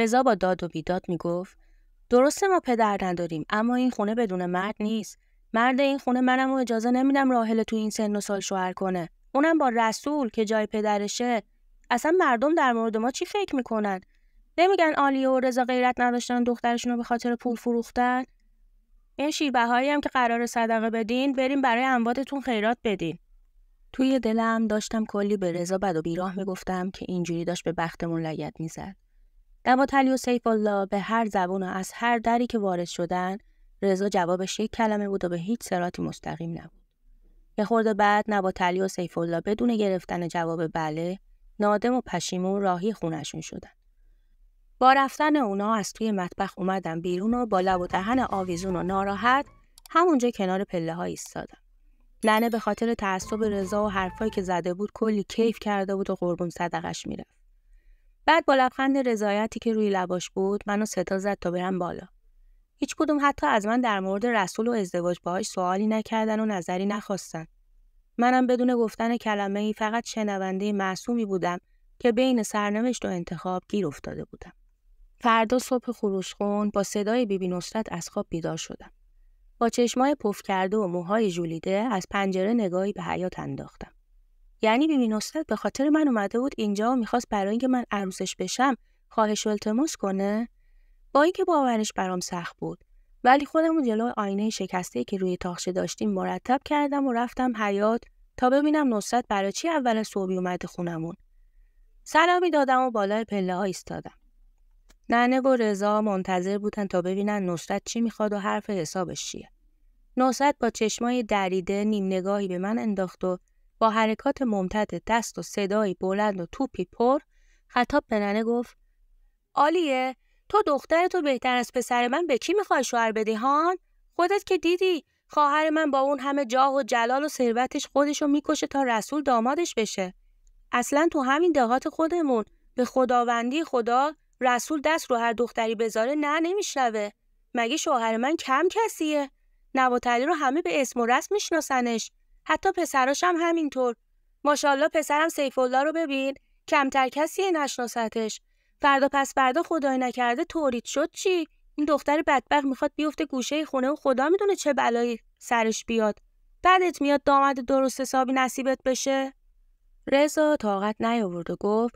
رضا با داد و بیداد میگفت درسته ما پدر نداریم اما این خونه بدون مرد نیست مرد این خونه منم و اجازه نمیدم راحل تو این سن و سال شوهر کنه اونم با رسول که جای پدرشه اصلا مردم در مورد ما چی فکر میکنن نمیگن آلیه و رضا غیرت نداشتن دخترشون رو به خاطر پول فروختن این هایی هم که قرار صدقه بدین بریم برای انوادتون خیرات بدین توی دلم داشتم کلی به رضا بد و بیراه میگفتم که اینجوری داشت به بختمون لگت میزد نباتلی و سیف الله به هر زبون و از هر دری که وارد شدن رضا جوابش یک کلمه بود و به هیچ سراتی مستقیم نبود یه خورده بعد نباتلی و سیف بدون گرفتن جواب بله نادم و پشیمون راهی خونشون شدن با رفتن اونا از توی مطبخ اومدم بیرون و با لب و دهن آویزون و ناراحت همونجا کنار پله ها ایستادم ننه به خاطر تعصب رضا و حرفایی که زده بود کلی کیف کرده بود و قربون صدقش میرفت بعد با لبخند رضایتی که روی لباش بود منو ستا زد تا برم بالا هیچ کدوم حتی از من در مورد رسول و ازدواج باهاش سوالی نکردن و نظری نخواستن منم بدون گفتن کلمه ای فقط شنونده معصومی بودم که بین سرنوشت و انتخاب گیر افتاده بودم فردا صبح خروشخون با صدای بیبی نصرت از خواب بیدار شدم با چشمای پف کرده و موهای ژولیده از پنجره نگاهی به حیات انداختم یعنی بیبی نصرت به خاطر من اومده بود اینجا و میخواست برای اینکه من عروسش بشم خواهش التماس کنه با اینکه باورش برام سخت بود ولی خودم رو جلو آینه شکسته که روی تاخشه داشتیم مرتب کردم و رفتم حیات تا ببینم نصرت برای چی اول صبحی اومده خونمون سلامی دادم و بالای پله ها ایستادم ننه و رضا منتظر بودن تا ببینن نصرت چی میخواد و حرف حسابش چیه نصرت با چشمای دریده نیم نگاهی به من انداخت و با حرکات ممتد دست و صدایی بلند و توپی پر خطاب به ننه گفت عالیه تو دختر تو بهتر از پسر من به کی میخوای شوهر بدی هان خودت که دیدی خواهر من با اون همه جاه و جلال و ثروتش خودشو میکشه تا رسول دامادش بشه اصلا تو همین دهات خودمون به خداوندی خدا رسول دست رو هر دختری بذاره نه نمیشنوه مگه شوهر من کم کسیه نواتلی رو همه به اسم و رسم میشناسنش حتی پسراش همینطور ماشاءالله پسرم سیف الله رو ببین کمتر کسی نشناستش فردا پس فردا خدای نکرده تورید شد چی این دختر بدبخت میخواد بیفته گوشه خونه و خدا میدونه چه بلایی سرش بیاد بعدت میاد دامد درست حسابی نصیبت بشه رضا طاقت نیاورد و گفت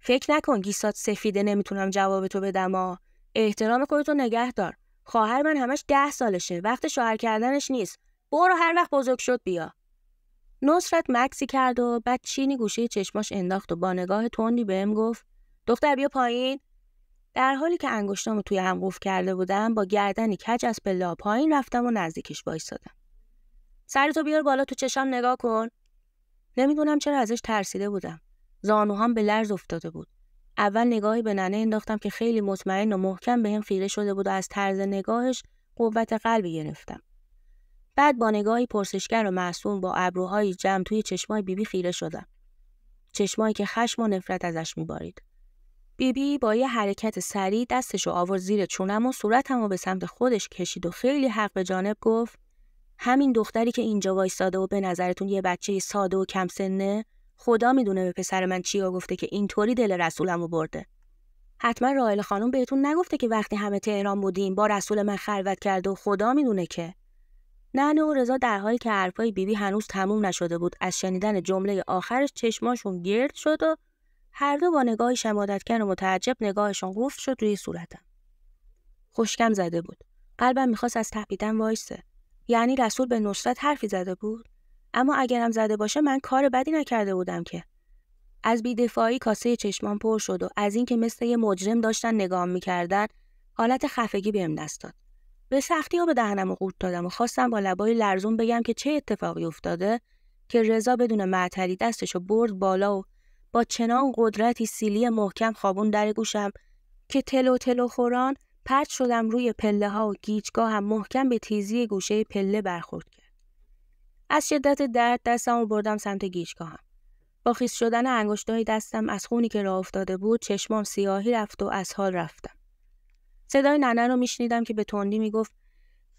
فکر نکن گیسات سفیده نمیتونم جواب تو بدم احترام خودتو نگه دار خواهر من همش ده سالشه وقت شوهر کردنش نیست برو هر وقت بزرگ شد بیا نصرت مکسی کرد و بعد چینی گوشه چشماش انداخت و با نگاه تندی بهم گفت دختر بیا پایین در حالی که انگشتامو توی هم قفل کرده بودم با گردنی کج از پلا پایین رفتم و نزدیکش وایسادم سرتو بیار بالا تو چشم نگاه کن نمیدونم چرا ازش ترسیده بودم زانوهام به لرز افتاده بود اول نگاهی به ننه انداختم که خیلی مطمئن و محکم به هم خیره شده بود و از طرز نگاهش قوت قلبی گرفتم بعد با نگاهی پرسشگر و معصوم با ابروهای جمع توی چشمای بیبی خیره شدم. چشمایی که خشم و نفرت ازش میبارید. بیبی با یه حرکت سریع دستش رو آورد زیر چونم و صورتم رو به سمت خودش کشید و خیلی حق به جانب گفت همین دختری که اینجا وایستاده و به نظرتون یه بچه ساده و کم سنه خدا میدونه به پسر من چیا گفته که اینطوری دل رسولم رو برده حتما رائل خانم بهتون نگفته که وقتی همه تهران بودیم با رسول من خلوت کرده و خدا میدونه که نهنه و رضا در حالی که حرفای بیبی هنوز تموم نشده بود از شنیدن جمله آخرش چشماشون گرد شد و هر دو با نگاهی شمادتکن و متعجب نگاهشان قفل شد روی صورتم خوشکم زده بود قلبم میخواست از تپیدن وایسه یعنی رسول به نصرت حرفی زده بود اما اگرم زده باشه من کار بدی نکرده بودم که از بیدفاعی کاسه چشمان پر شد و از اینکه مثل یه مجرم داشتن نگاه میکردن حالت خفگی بهم دست داد به سختی ها به دهنم قورت دادم و خواستم با لبای لرزون بگم که چه اتفاقی افتاده که رضا بدون معطلی دستشو برد بالا و با چنان قدرتی سیلی محکم خوابون در گوشم که تلو تلو خوران پرد شدم روی پله ها و گیجگاه هم محکم به تیزی گوشه پله برخورد کرد. از شدت درد دستم بردم سمت هم. با خیس شدن انگشتای دستم از خونی که راه افتاده بود چشمام سیاهی رفت و از حال رفتم. صدای ننه رو میشنیدم که به تندی میگفت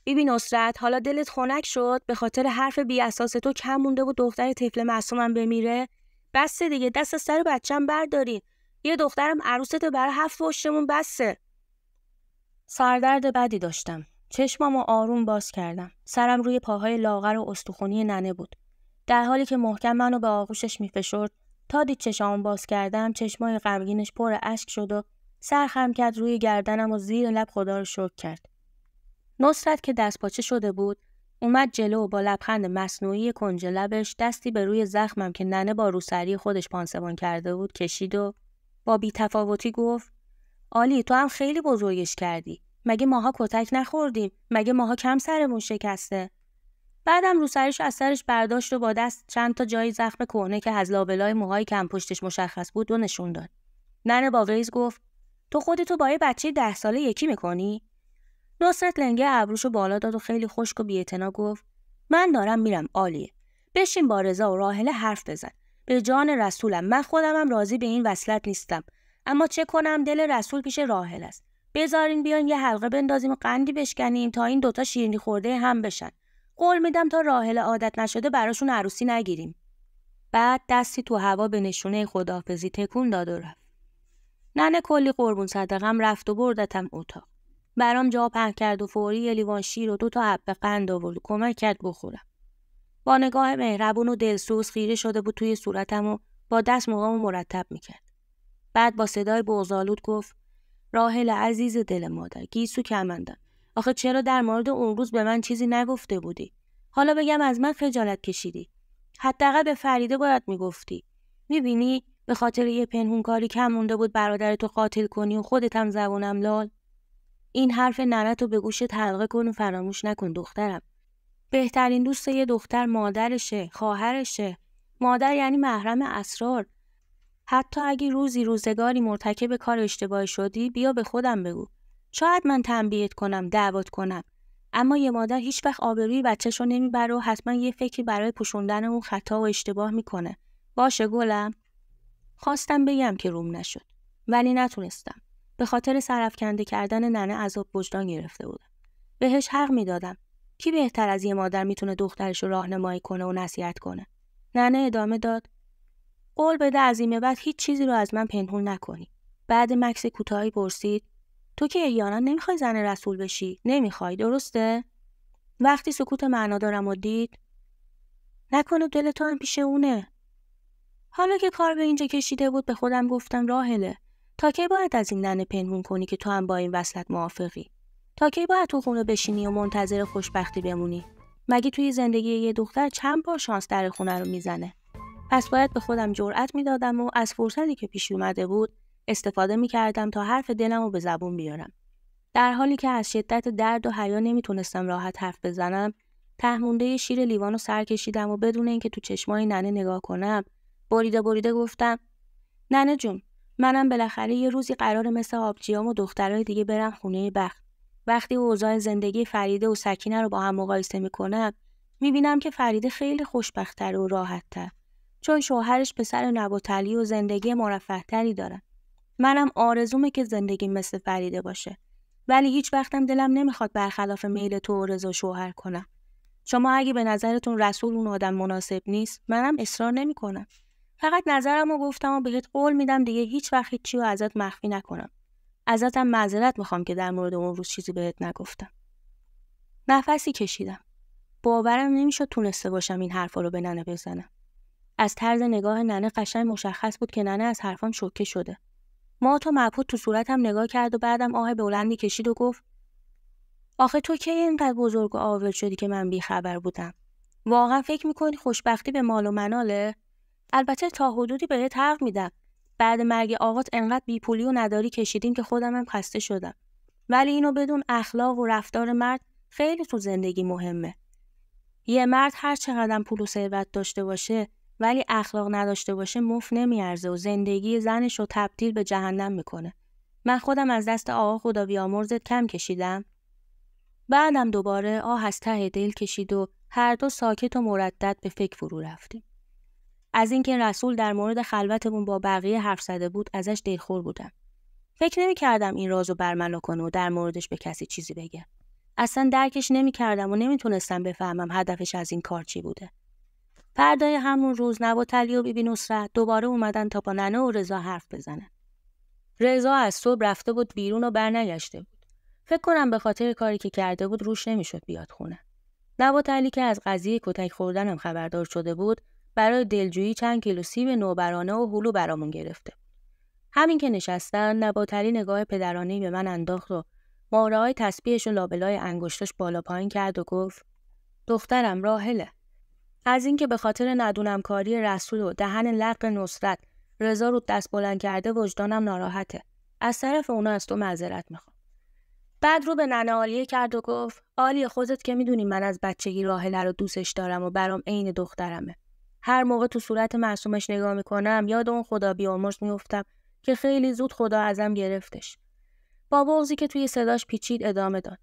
بیبی نصرت حالا دلت خنک شد به خاطر حرف بی اساس تو کم مونده و دختر طفل معصومم بمیره بسه دیگه دست از سر بچم بردارین یه دخترم عروست برای هفت پشتمون بسه سردرد بدی داشتم چشمم و آروم باز کردم سرم روی پاهای لاغر و استخونی ننه بود در حالی که محکم منو به آغوشش میفشرد تا دید چشمم باز کردم چشمای غمگینش پر اشک شد و سر کرد روی گردنم و زیر لب خدا رو شکر کرد. نصرت که دست پاچه شده بود اومد جلو و با لبخند مصنوعی کنج لبش دستی به روی زخمم که ننه با روسری خودش پانسبان کرده بود کشید و با بیتفاوتی گفت آلی تو هم خیلی بزرگش کردی مگه ماها کتک نخوردیم مگه ماها کم سرمون شکسته بعدم روسریش از سرش برداشت و با دست چند تا جای زخم کهنه که از لابلای موهای کم پشتش مشخص بود و نشون داد ننه با گفت تو خودتو با یه بچه ده ساله یکی میکنی؟ نصرت لنگه ابروشو بالا داد و خیلی خشک و بیعتنا گفت من دارم میرم عالیه بشین با رضا و راهله حرف بزن به جان رسولم من خودمم راضی به این وصلت نیستم اما چه کنم دل رسول پیش راهل است بذارین بیان یه حلقه بندازیم و قندی بشکنیم تا این دوتا شیرینی خورده هم بشن قول میدم تا راهل عادت نشده براشون عروسی نگیریم بعد دستی تو هوا به نشونه خداحافظی تکون داد و ننه کلی قربون صدقم رفت و بردتم اتاق برام جا پهن کرد و فوری لیوان شیر و دو تا به قند آورد و کمک کرد بخورم با نگاه مهربون و دلسوز خیره شده بود توی صورتم و با دست موقعمو مرتب میکرد بعد با صدای بغزالود گفت راحل عزیز دل مادر گیسو کمندم آخه چرا در مورد اون روز به من چیزی نگفته بودی حالا بگم از من خجالت کشیدی حداقل به فریده باید میگفتی میبینی به خاطر یه پنهون کاری کم مونده بود برادر تو قاتل کنی و خودت هم زبونم لال این حرف ننتو به گوش حلقه کن و فراموش نکن دخترم بهترین دوست یه دختر مادرشه خواهرشه مادر یعنی محرم اسرار حتی اگه روزی روزگاری مرتکب کار اشتباه شدی بیا به خودم بگو شاید من تنبیهت کنم دعوت کنم اما یه مادر هیچ وقت آبروی بچهشو نمیبره و حتما یه فکری برای پوشوندن اون خطا و اشتباه میکنه باشه گلم خواستم بگم که روم نشد ولی نتونستم به خاطر سرفکنده کردن ننه عذاب وجدان گرفته بودم بهش حق میدادم کی بهتر از یه مادر میتونه دخترش رو راهنمایی کنه و نصیحت کنه ننه ادامه داد قول بده از این بعد هیچ چیزی رو از من پنهون نکنی بعد مکس کوتاهی پرسید تو که ایانا نمیخوای زن رسول بشی نمیخوای درسته وقتی سکوت معنا دارم و دید نکنه دل پیش اونه حالا که کار به اینجا کشیده بود به خودم گفتم راهله تا کی باید از این ننه پنهون کنی که تو هم با این وصلت موافقی تا کی باید تو خونه بشینی و منتظر خوشبختی بمونی مگه توی زندگی یه دختر چند بار شانس در خونه رو میزنه پس باید به خودم جرأت میدادم و از فرصتی که پیش اومده بود استفاده میکردم تا حرف دلم رو به زبون بیارم در حالی که از شدت درد و حیا نمیتونستم راحت حرف بزنم تهمونده شیر لیوانو سر کشیدم و بدون اینکه تو چشمای ننه نگاه کنم بریده بریده گفتم ننه جون منم بالاخره یه روزی قرار مثل آبجیام و دخترای دیگه برم خونه بخت وقتی اوضاع زندگی فریده و سکینه رو با هم مقایسه میکنم میبینم که فریده خیلی خوشبختتر و راحتتر چون شوهرش پسر نبوتلی و زندگی مرفهتری دارن منم آرزومه که زندگی مثل فریده باشه ولی هیچ وقتم دلم نمیخواد برخلاف میل تو و شوهر کنم شما اگه به نظرتون رسول اون آدم مناسب نیست منم اصرار نمیکنم فقط نظرم رو گفتم و بهت قول میدم دیگه هیچ وقت هیچی رو ازت مخفی نکنم. ازتم معذرت میخوام که در مورد اون روز چیزی بهت نگفتم. نفسی کشیدم. باورم نمیشد تونسته باشم این حرفا رو به ننه بزنم. از طرز نگاه ننه قشنگ مشخص بود که ننه از حرفام شوکه شده. ما تو مبهوت تو صورتم نگاه کرد و بعدم آه بلندی کشید و گفت آخه تو کی اینقدر بزرگ و آول شدی که من بیخبر بودم واقعا فکر میکنی خوشبختی به مال و مناله البته تا حدودی بهت حق میدم بعد مرگ آقات انقدر بیپولی و نداری کشیدیم که خودم هم خسته شدم ولی اینو بدون اخلاق و رفتار مرد خیلی تو زندگی مهمه یه مرد هر چقدر پول و ثروت داشته باشه ولی اخلاق نداشته باشه مف نمیارزه و زندگی زنش رو تبدیل به جهنم میکنه من خودم از دست آقا خدا بیامرزت کم کشیدم بعدم دوباره آه از ته دل کشید و هر دو ساکت و مردد به فکر فرو رفتیم از اینکه رسول در مورد خلوتمون با بقیه حرف زده بود ازش دلخور بودم فکر نمی کردم این رازو برملا کنه و در موردش به کسی چیزی بگه اصلا درکش نمی کردم و نمیتونستم بفهمم هدفش از این کار چی بوده فردای همون روز نوا و بیبی نصرت دوباره اومدن تا با ننه و رضا حرف بزنن رضا از صبح رفته بود بیرون و برنگشته بود فکر کنم به خاطر کاری که کرده بود روش نمیشد بیاد خونه که از قضیه کتک خوردنم خبردار شده بود برای دلجویی چند کیلو سیب نوبرانه و هلو برامون گرفته. همین که نشستن نباتری نگاه پدرانه به من انداخت و ماره های تسبیحش و لابلای انگشتش بالا پایین کرد و گفت دخترم راهله از اینکه به خاطر ندونم کاری رسول و دهن لق نصرت رضا رو دست بلند کرده وجدانم ناراحته از طرف اونا از تو معذرت میخوام بعد رو به ننه آلیه کرد و گفت آلیه خودت که میدونی من از بچگی راهله رو دوستش دارم و برام عین دخترمه هر موقع تو صورت معصومش نگاه میکنم یاد اون خدا بیامرز میفتم که خیلی زود خدا ازم گرفتش با بغزی که توی صداش پیچید ادامه داد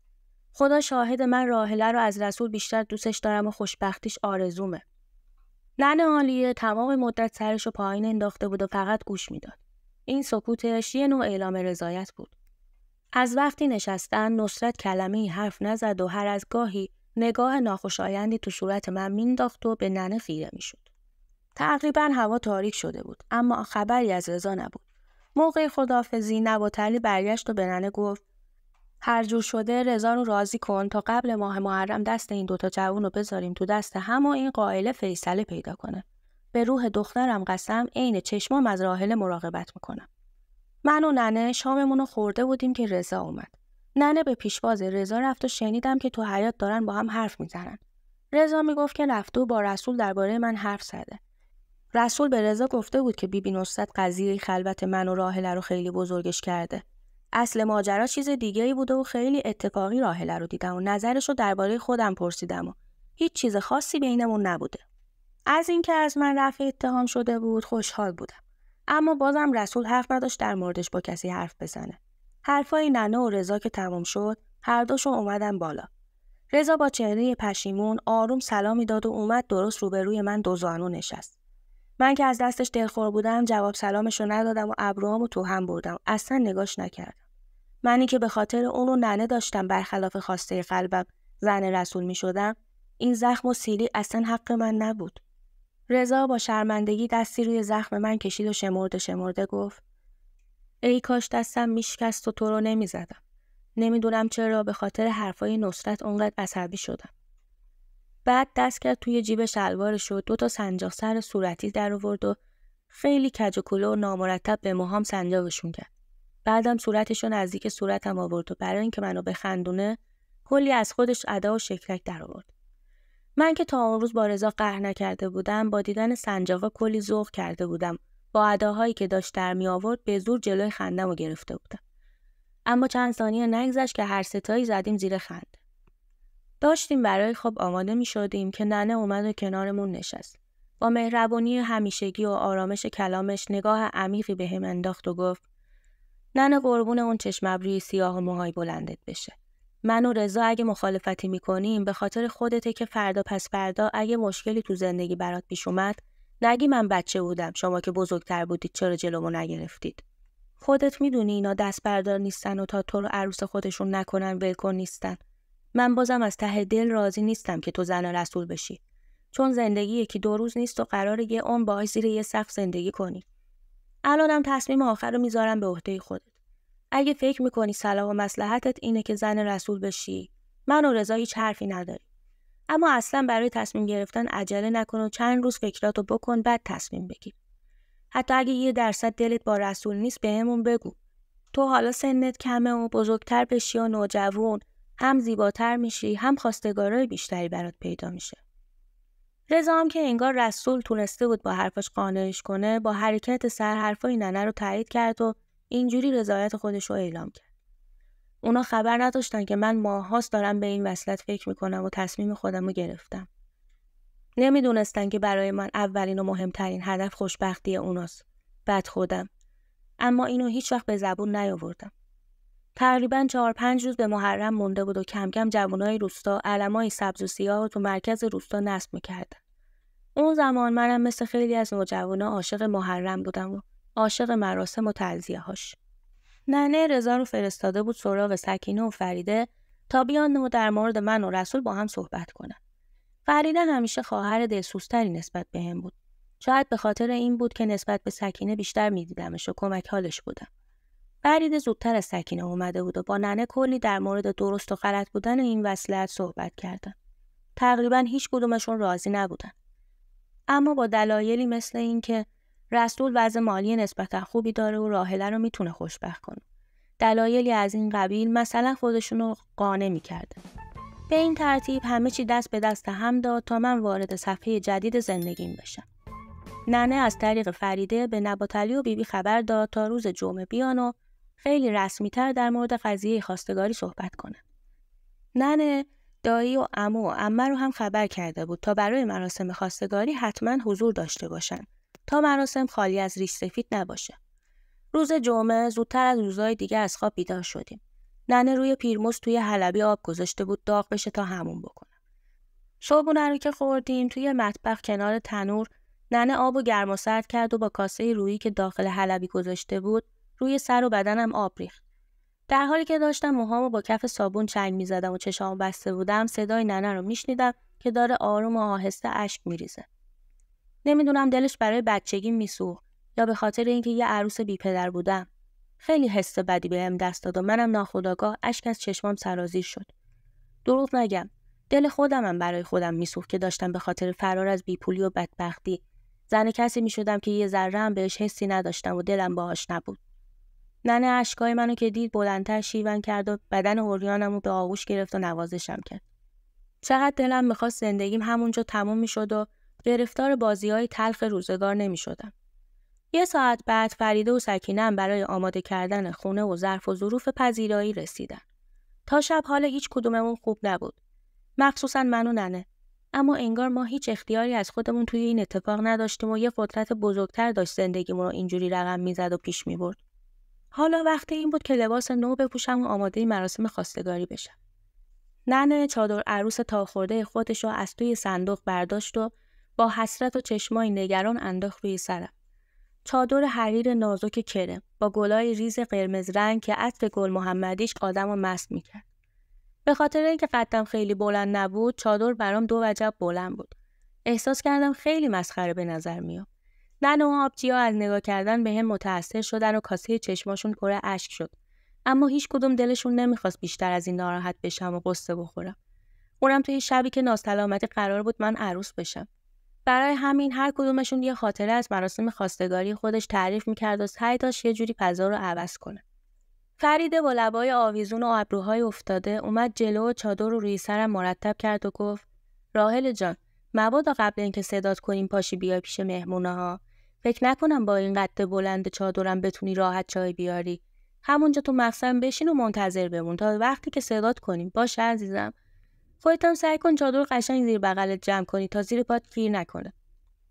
خدا شاهد من راهله رو از رسول بیشتر دوستش دارم و خوشبختیش آرزومه ننه عالیه تمام مدت سرش رو پایین انداخته بود و فقط گوش میداد این سکوتش یه نوع اعلام رضایت بود از وقتی نشستن نصرت کلمه حرف نزد و هر از گاهی نگاه ناخوشایندی تو صورت من مینداخت و به ننه خیره میشد تقریبا هوا تاریک شده بود اما خبری از رضا نبود موقع خدافزی نواتلی برگشت و به ننه گفت هر جور شده رضا رو راضی کن تا قبل ماه محرم دست این دوتا جوون رو بذاریم تو دست هم و این قائله فیصله پیدا کنه به روح دخترم قسم عین چشمام از راهل مراقبت میکنم من و ننه شاممون رو خورده بودیم که رضا اومد ننه به پیشواز رضا رفت و شنیدم که تو حیات دارن با هم حرف میزنن رضا میگفت که رفته با رسول درباره من حرف زده رسول به رضا گفته بود که بیبی نصرت قضیه خلوت من و راهله رو خیلی بزرگش کرده اصل ماجرا چیز دیگه ای بوده و خیلی اتفاقی راهله رو دیدم و نظرش رو درباره خودم پرسیدم و هیچ چیز خاصی بینمون نبوده از اینکه از من رفع اتهام شده بود خوشحال بودم اما بازم رسول حرف نداشت در موردش با کسی حرف بزنه حرفای ننه و رضا که تمام شد هر دوشون اومدن بالا رضا با چهره پشیمون آروم سلامی داد و اومد درست روبروی من دو زانو نشست من که از دستش دلخور بودم جواب سلامش رو ندادم و ابروام و تو هم بردم اصلا نگاش نکردم منی که به خاطر اون رو ننه داشتم برخلاف خواسته قلبم زن رسول می شدم این زخم و سیلی اصلا حق من نبود رضا با شرمندگی دستی روی زخم من کشید و شمرده شمرده گفت ای کاش دستم میشکست و تو رو نمیزدم نمیدونم چرا به خاطر حرفای نصرت اونقدر عصبی شدم بعد دست کرد توی جیب شلوارش و دو تا سنجاق سر صورتی در آورد و خیلی کج و کوله و نامرتب به موهام سنجاقشون کرد. بعدم صورتش رو نزدیک صورتم آورد و برای اینکه منو بخندونه کلی از خودش ادا و شکلک در آورد. من که تا اون روز با رضا قهر نکرده بودم با دیدن سنجاقا کلی ذوق کرده بودم با اداهایی که داشت در می آورد به زور جلوی خندم گرفته بودم اما چند ثانیه نگذشت که هر ستایی زدیم زیر خند داشتیم برای خواب آماده می شدیم که ننه اومد و کنارمون نشست. با مهربانی همیشگی و آرامش کلامش نگاه عمیقی به هم انداخت و گفت ننه قربون اون چشم ابری سیاه و موهای بلندت بشه. من و رضا اگه مخالفتی میکنیم به خاطر خودته که فردا پس فردا اگه مشکلی تو زندگی برات پیش اومد نگی من بچه بودم شما که بزرگتر بودید چرا جلومو نگرفتید خودت میدونی اینا دست بردار نیستن و تا تو رو عروس خودشون نکنن ولکن نیستن من بازم از ته دل راضی نیستم که تو زن رسول بشی چون زندگی یکی دو روز نیست و قرار یه اون با زیر یه سقف زندگی کنی الانم تصمیم آخر رو میذارم به عهده خودت اگه فکر میکنی صلاح و مسلحتت اینه که زن رسول بشی من و رضا هیچ حرفی نداری اما اصلا برای تصمیم گرفتن عجله نکن و چند روز فکراتو بکن بعد تصمیم بگیر حتی اگه یه درصد دلت با رسول نیست بهمون بگو تو حالا سنت کمه و بزرگتر بشی و نوجوون هم زیباتر میشی هم خواستگارای بیشتری برات پیدا میشه رضا هم که انگار رسول تونسته بود با حرفش قانعش کنه با حرکت سر حرفای ننه رو تایید کرد و اینجوری رضایت خودش رو اعلام کرد اونا خبر نداشتن که من ماهاست دارم به این وصلت فکر میکنم و تصمیم خودم رو گرفتم نمیدونستن که برای من اولین و مهمترین هدف خوشبختی اوناست بعد خودم اما اینو هیچ وقت به زبون نیاوردم تقریبا چهار پنج روز به محرم مونده بود و کم کم جوانای روستا علمای سبز و سیاه تو مرکز روستا نصب میکردن اون زمان منم مثل خیلی از نوجوانا عاشق محرم بودم و عاشق مراسم و تعذیه هاش. ننه رضا رو فرستاده بود سراغ سکینه و فریده تا بیان و در مورد من و رسول با هم صحبت کنن. فریده همیشه خواهر دلسوزتری نسبت به هم بود. شاید به خاطر این بود که نسبت به سکینه بیشتر میدیدمش و کمک حالش بودم. فرید زودتر از سکینه اومده بود و با ننه کلی در مورد درست و غلط بودن این وصلت صحبت کردن. تقریبا هیچ کدومشون راضی نبودن. اما با دلایلی مثل اینکه رسول وضع مالی نسبتا خوبی داره و راهله رو میتونه خوشبخت کنه. دلایلی از این قبیل مثلا خودشون رو قانع میکرده. به این ترتیب همه چی دست به دست هم داد تا من وارد صفحه جدید زندگیم بشم. ننه از طریق فریده به نباتلی و بیبی خبر داد تا روز جمعه بیان و خیلی تر در مورد قضیه خواستگاری صحبت کنه. ننه دایی و امو و امه رو هم خبر کرده بود تا برای مراسم خواستگاری حتما حضور داشته باشن تا مراسم خالی از ریش سفید نباشه. روز جمعه زودتر از روزهای دیگه از خواب بیدار شدیم. ننه روی پیرموس توی حلبی آب گذاشته بود داغ بشه تا همون بکنه. صبحونه رو که خوردیم توی مطبخ کنار تنور ننه آب و گرم و سرد کرد و با کاسه رویی که داخل حلبی گذاشته بود روی سر و بدنم آب ریخت در حالی که داشتم موهامو با کف صابون چنگ میزدم و چشام بسته بودم صدای ننه رو میشنیدم که داره آروم و آهسته اشک میریزه نمیدونم دلش برای بچگی میسوخت یا به خاطر اینکه یه عروس بی پدر بودم خیلی حس بدی بهم دست داد و منم ناخداگاه اشک از چشمام سرازیر شد دروغ نگم دل خودمم برای خودم میسوخت که داشتم به خاطر فرار از بیپولی و بدبختی زن کسی میشدم که یه ذره هم بهش حسی نداشتم و دلم باهاش نبود ننه اشکای منو که دید بلندتر شیون کرد و بدن اوریانمو به آغوش گرفت و نوازشم کرد چقدر دلم میخواست زندگیم همونجا تموم میشد و گرفتار بازی های تلخ روزگار نمیشدم یه ساعت بعد فریده و سکینه برای آماده کردن خونه و ظرف و ظروف پذیرایی رسیدن تا شب حال هیچ کدوممون خوب نبود مخصوصا من و ننه اما انگار ما هیچ اختیاری از خودمون توی این اتفاق نداشتیم و یه قدرت بزرگتر داشت زندگیمون رو اینجوری رقم میزد و پیش میبرد حالا وقت این بود که لباس نو بپوشم و آماده مراسم خواستگاری بشم. ننه چادر عروس تا خورده خودش را از توی صندوق برداشت و با حسرت و چشمای نگران انداخت روی سرم. چادر حریر نازک کرم با گلای ریز قرمز رنگ که عطر گل محمدیش آدم رو مست میکرد. به خاطر اینکه قدم خیلی بلند نبود چادر برام دو وجب بلند بود. احساس کردم خیلی مسخره به نظر میام. نن و آبجیا از نگاه کردن به هم متأثر شدن و کاسه چشماشون پر اشک شد اما هیچ کدوم دلشون نمیخواست بیشتر از این ناراحت بشم و قصه بخورم اونم توی شبی که ناسلامتی قرار بود من عروس بشم برای همین هر کدومشون یه خاطره از مراسم خواستگاری خودش تعریف میکرد و سعی داشت یه جوری فضا رو عوض کنه فریده با لبای آویزون و ابروهای افتاده اومد جلو و چادر رو روی سرم مرتب کرد و گفت راحل جان مبادا قبل اینکه صدات کنیم پاشی بیای پیش مهمونه ها فکر نکنم با این قد بلند چادرم بتونی راحت چای بیاری همونجا تو مخصم بشین و منتظر بمون تا وقتی که صدات کنیم باشه عزیزم خودت هم سعی کن چادر قشنگ زیر بغلت جمع کنی تا زیر پات گیر نکنه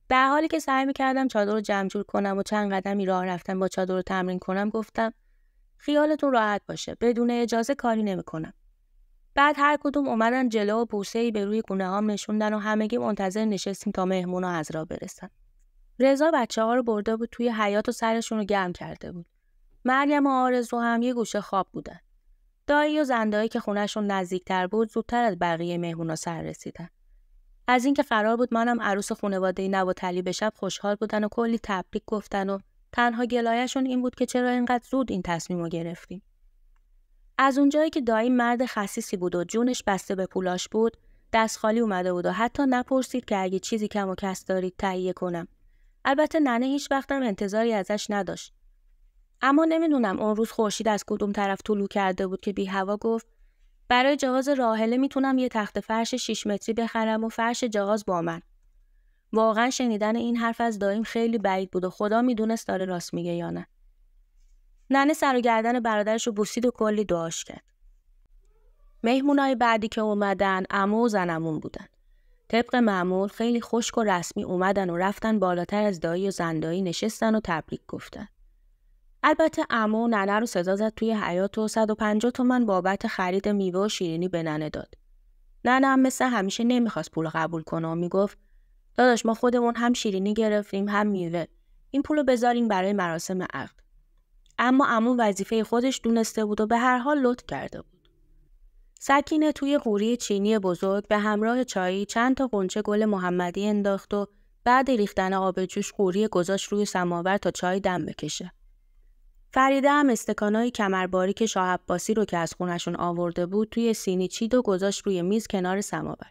در حالی که سعی میکردم چادر رو جمع جور کنم و چند قدمی راه رفتم با چادر رو تمرین کنم گفتم خیالتون راحت باشه بدون اجازه کاری نمیکنم بعد هر کدوم اومدن جلو و بوسه ای به روی گونه نشوندن و همگی منتظر نشستیم تا مهمون از راه برسن رضا بچه ها رو برده بود توی حیات و سرشون رو گرم کرده بود. مریم و آرزو هم یه گوشه خواب بودن. دایی و زندایی که خونهشون نزدیکتر بود زودتر از بقیه مهمونا سر رسیدن. از اینکه قرار بود منم عروس خانواده نواتلی به شب خوشحال بودن و کلی تبریک گفتن و تنها گلایشون این بود که چرا اینقدر زود این تصمیم رو گرفتیم. از اونجایی که دایی مرد خصیصی بود و جونش بسته به پولاش بود، دست خالی اومده بود و حتی نپرسید که اگه چیزی کم و کس دارید تهیه کنم. البته ننه هیچ وقتم انتظاری ازش نداشت اما نمیدونم اون روز خورشید از کدوم طرف طلو کرده بود که بی هوا گفت برای جهاز راهله میتونم یه تخت فرش 6 متری بخرم و فرش جهاز با من واقعا شنیدن این حرف از دایم خیلی بعید بود و خدا میدونست داره راست میگه یا نه ننه سر و گردن برادرش رو بوسید و کلی دعاش کرد مهمونای بعدی که اومدن عمو و زنمون بودن طبق معمول خیلی خشک و رسمی اومدن و رفتن بالاتر از دایی و زندایی نشستن و تبریک گفتن. البته امو و ننه رو صدا زد توی حیات و 150 تومن بابت خرید میوه و شیرینی به ننه داد. ننه هم مثل همیشه نمیخواست پول قبول کنه و میگفت داداش ما خودمون هم شیرینی گرفتیم هم میوه. این پولو بذاریم برای مراسم عقد. اما امو وظیفه خودش دونسته بود و به هر حال لطف کرده بود. سکینه توی قوری چینی بزرگ به همراه چایی چند تا قنچه گل محمدی انداخت و بعد ریختن آب جوش قوری گذاشت روی سماور تا چای دم بکشه. فریده هم استکانای کمرباری که شاه عباسی رو که از خونشون آورده بود توی سینی چید و گذاشت روی میز کنار سماور.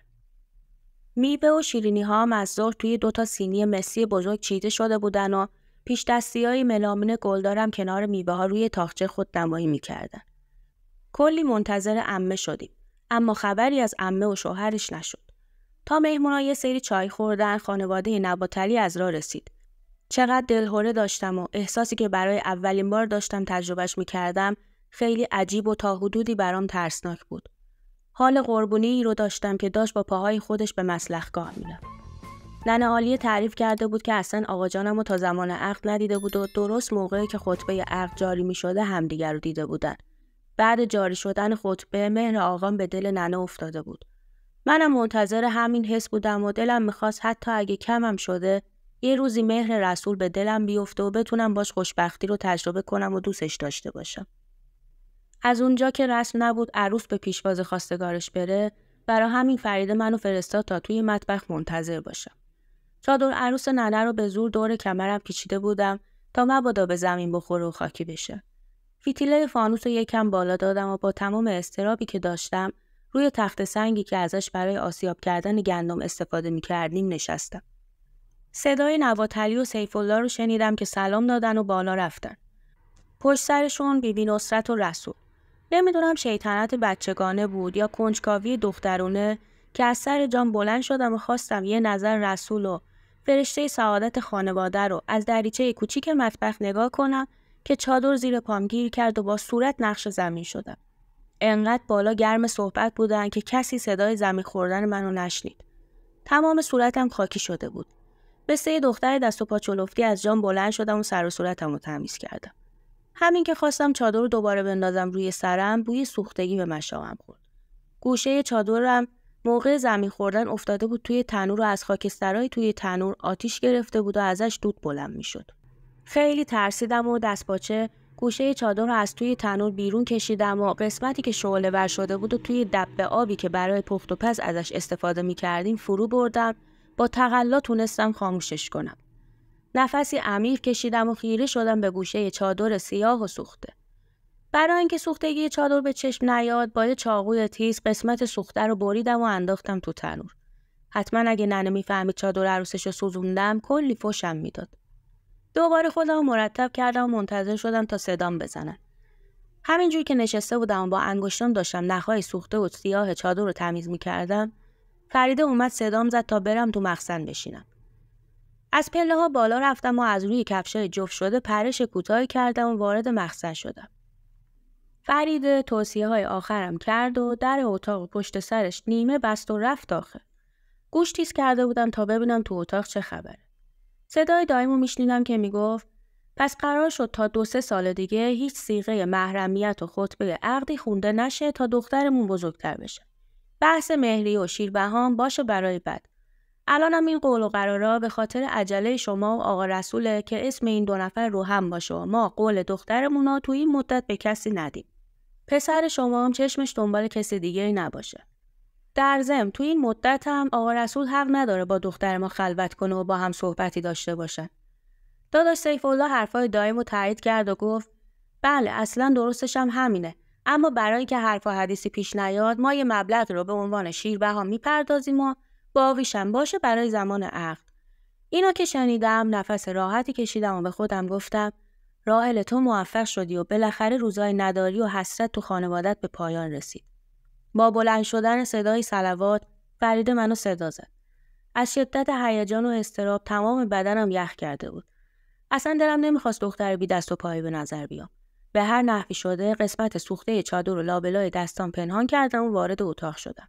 میوه و شیرینی ها هم از ظهر توی دو تا سینی مسی بزرگ چیده شده بودن و پیش دستی های ملامین گلدارم کنار میوه ها روی تاخچه خود نمایی میکردن. کلی منتظر عمه شدیم اما خبری از عمه و شوهرش نشد تا مهمونا یه سری چای خوردن خانواده نباتلی از راه رسید چقدر دلهوره داشتم و احساسی که برای اولین بار داشتم تجربهش میکردم خیلی عجیب و تا حدودی برام ترسناک بود حال قربونی ای رو داشتم که داشت با پاهای خودش به مسلخگاه میرم. ننه عالیه تعریف کرده بود که اصلا آقا جانم تا زمان عقد ندیده بود و درست موقعی که خطبه عقد جاری می شده همدیگر رو دیده بودن بعد جاری شدن خطبه مهر آقام به دل ننه افتاده بود. منم منتظر همین حس بودم و دلم میخواست حتی اگه کمم شده یه روزی مهر رسول به دلم بیفته و بتونم باش خوشبختی رو تجربه کنم و دوستش داشته باشم. از اونجا که رسم نبود عروس به پیشواز خواستگارش بره برا همین فریده منو فرستاد تا توی مطبخ منتظر باشم. چادر عروس ننه رو به زور دور کمرم پیچیده بودم تا مبادا به زمین بخوره و خاکی بشه. فیتیله فانوس رو یکم بالا دادم و با تمام استرابی که داشتم روی تخت سنگی که ازش برای آسیاب کردن گندم استفاده می کردیم نشستم. صدای نواتلی و سیف رو شنیدم که سلام دادن و بالا رفتن. پشت سرشون بیبی نصرت و رسول. نمیدونم شیطنت بچگانه بود یا کنجکاوی دخترونه که از سر جام بلند شدم و خواستم یه نظر رسول و فرشته سعادت خانواده رو از دریچه کوچیک مطبخ نگاه کنم که چادر زیر پام گیر کرد و با صورت نقش زمین شدم. انقدر بالا گرم صحبت بودن که کسی صدای زمین خوردن منو نشنید. تمام صورتم خاکی شده بود. به سه دختر دست و پا از جام بلند شدم و سر و صورتم رو تمیز کردم. همین که خواستم چادر رو دوباره بندازم روی سرم بوی سوختگی به مشامم خورد. گوشه چادرم موقع زمین خوردن افتاده بود توی تنور و از خاکسترهای توی تنور آتیش گرفته بود و ازش دود بلند میشد. خیلی ترسیدم و دستپاچه گوشه چادر رو از توی تنور بیرون کشیدم و قسمتی که شعله ور شده بود و توی دب آبی که برای پخت و پز ازش استفاده می کردیم فرو بردم با تقلا تونستم خاموشش کنم. نفسی عمیق کشیدم و خیره شدم به گوشه چادر سیاه و سوخته. برای اینکه سوختگی چادر به چشم نیاد با یه چاقوی تیز قسمت سوخته رو بریدم و انداختم تو تنور. حتما اگه ننه میفهمید چادر عروسش رو سوزوندم کلی فشم میداد. دوباره خودم مرتب کردم و منتظر شدم تا صدام بزنن. همینجور که نشسته بودم با انگشتم داشتم نخهای سوخته و سیاه چادر رو تمیز میکردم فریده اومد صدام زد تا برم تو مخزن بشینم از پله ها بالا رفتم و از روی کفشای جفت شده پرش کوتاهی کردم و وارد مخزن شدم فریده توصیه های آخرم کرد و در اتاق پشت سرش نیمه بست و رفت آخر. گوش تیز کرده بودم تا ببینم تو اتاق چه خبره صدای دایمو میشنیدم که میگفت پس قرار شد تا دو سه سال دیگه هیچ سیغه محرمیت و خطبه عقدی خونده نشه تا دخترمون بزرگتر بشه. بحث مهری و شیربهان باشه برای بعد. الانم این قول و قرارا به خاطر عجله شما و آقا رسوله که اسم این دو نفر رو هم باشه و ما قول دخترمون رو تو این مدت به کسی ندیم. پسر شما هم چشمش دنبال کسی دیگه نباشه. در ضمن تو این مدت هم آقا رسول حق نداره با دختر ما خلوت کنه و با هم صحبتی داشته باشن. داداش سیف الله حرفای دایم رو تایید کرد و گفت بله اصلا درستش هم همینه. اما برای که حرف و حدیثی پیش نیاد ما یه مبلغ رو به عنوان شیربها میپردازیم و آویشم باشه برای زمان عقد. اینا که شنیدم نفس راحتی کشیدم و به خودم گفتم رائل تو موفق شدی و بالاخره روزای نداری و حسرت تو خانوادت به پایان رسید. با بلند شدن صدای سلوات فرید منو صدا زد. از شدت هیجان و استراب تمام بدنم یخ کرده بود. اصلا دلم نمیخواست دختر بی دست و پایی به نظر بیام. به هر نحوی شده قسمت سوخته چادر و لابلای دستان پنهان کردم و وارد اتاق شدم.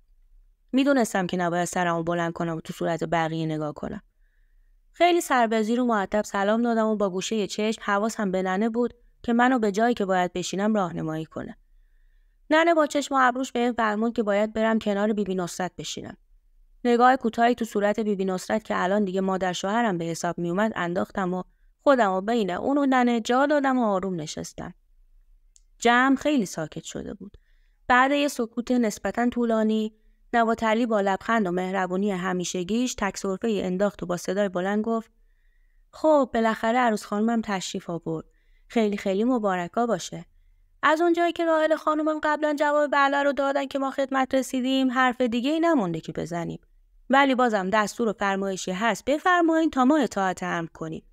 میدونستم که نباید سرمو بلند کنم و تو صورت بقیه نگاه کنم. خیلی سربازی رو معدب سلام دادم و با گوشه چشم حواسم به ننه بود که منو به جایی که باید بشینم راهنمایی کنه. ننه با چشم و ابروش به فرمود که باید برم کنار بیبی نصرت بشینم نگاه کوتاهی تو صورت بیبی نصرت که الان دیگه مادر شوهرم به حساب میومد انداختم و خودم و بین اون و ننه جا دادم و آروم نشستم جمع خیلی ساکت شده بود بعد یه سکوت نسبتا طولانی نواتلی با لبخند و مهربونی همیشگیش تک سرفه انداخت و با صدای بلند گفت خب بالاخره عروس خانمم تشریف آورد خیلی خیلی مبارکا باشه از اونجایی که راهل خانومم قبلا جواب بله رو دادن که ما خدمت رسیدیم حرف دیگه ای نمونده که بزنیم ولی بازم دستور و فرمایشی هست بفرمایین تا ما اطاعت امر کنیم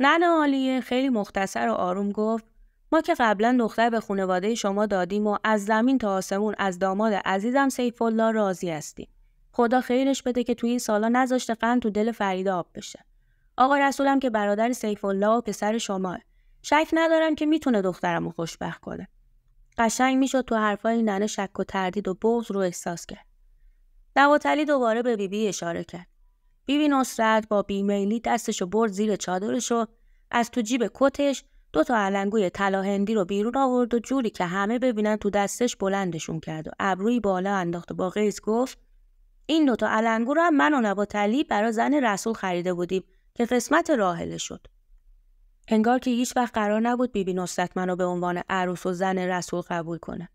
نن عالیه خیلی مختصر و آروم گفت ما که قبلا دختر به خانواده شما دادیم و از زمین تا آسمون از داماد عزیزم سیف الله راضی هستیم خدا خیرش بده که توی این سالا نذاشته قند تو دل فریده آب بشه آقا رسولم که برادر سیف الله و پسر شماه شک ندارم که میتونه دخترم رو خوشبخت کنه. قشنگ میشد تو حرفای ننه شک و تردید و بغض رو احساس کرد. دواتلی دوباره به بیبی اشاره کرد. بیبی بی نصرت با بیمیلی دستش رو برد زیر چادرش از تو جیب کتش دو تا علنگوی هندی رو بیرون آورد و جوری که همه ببینن تو دستش بلندشون کرد و ابروی بالا انداخت و با غیز گفت این دوتا علنگو رو هم من و نباتلی برا زن رسول خریده بودیم که قسمت راهله شد. انگار که هیچ وقت قرار نبود بیبی نصرت منو به عنوان عروس و زن رسول قبول کنه.